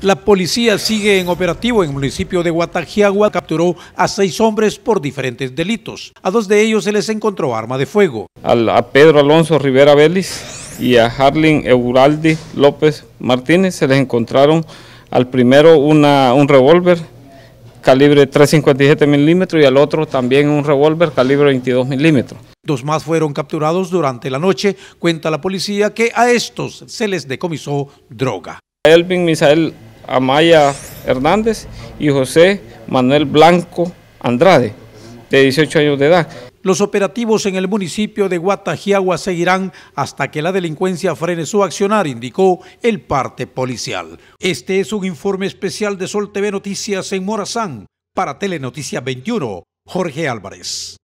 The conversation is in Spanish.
La policía sigue en operativo en el municipio de Guatajiagua. Capturó a seis hombres por diferentes delitos. A dos de ellos se les encontró arma de fuego. a Pedro Alonso Rivera Vélez y a Harlin Euraldi López Martínez se les encontraron al primero un revólver calibre 357 milímetros y al otro también un revólver calibre 22 milímetros. Dos más fueron capturados durante la noche. Cuenta la policía que a estos se les decomisó droga. Elvin Misael Amaya Hernández y José Manuel Blanco Andrade, de 18 años de edad. Los operativos en el municipio de Guatajiagua seguirán hasta que la delincuencia frene su accionar, indicó el parte policial. Este es un informe especial de Sol TV Noticias en Morazán. Para Telenoticias 21, Jorge Álvarez.